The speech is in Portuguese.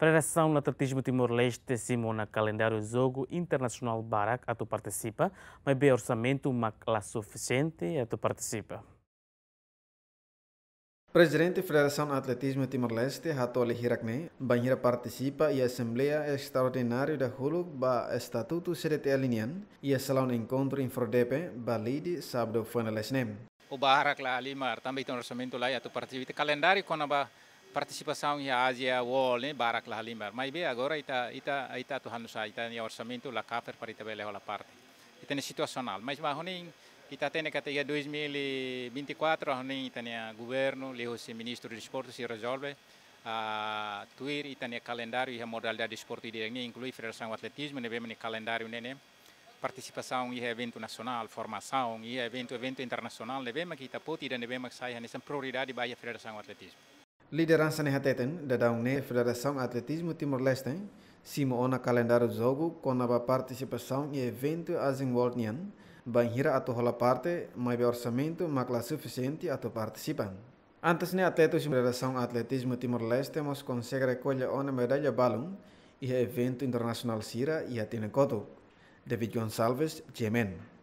Federação de Atletismo Timor-Leste, Simona Calendário Jogo Internacional Barak, a tu participa, mas bem orçamento, mas lá suficiente, a tu participa. Presidente da Federação de Atletismo Timor-Leste, Hatoli Hirakne, banheira participa e Assembleia Extraordinária da Huluk ba Estatuto CDT Alinian e Salão Encontro em Fordepe, Balidi, sábado, foi na Lesnem. O Barak lá, Limar, também tem orçamento lá a tu participa. Calendário, quando participação em Ásia, o né, barak lá Mas bem, agora está está está tuhan sa está em orçamento lá cafer para ita bela a parte. Está na situacional, mas mahonin ita tem que até 2024 honin ita o governo, lhe o ministro de esportes se resolve a tuir ita né calendário e a modalidade de esporte de né inclui federação atletismo né bem calendário né participação em evento nacional, formação em evento evento internacional, né bem que ita pode ida né bem que sai nessa prioridade a Federação Atletismo. Liderança Nehateten, da Daune, Federação Atletismo Timor-Leste, o calendário do jogo com a participação e evento Azingwolnian, banhira a tohola parte, mas orçamento mais suficiente a to Antes ne atletas da Federação Atletismo Timor-Leste nos recolher uma medalha balão e evento internacional Sira e Atenecoto. David Gonçalves, Gemen.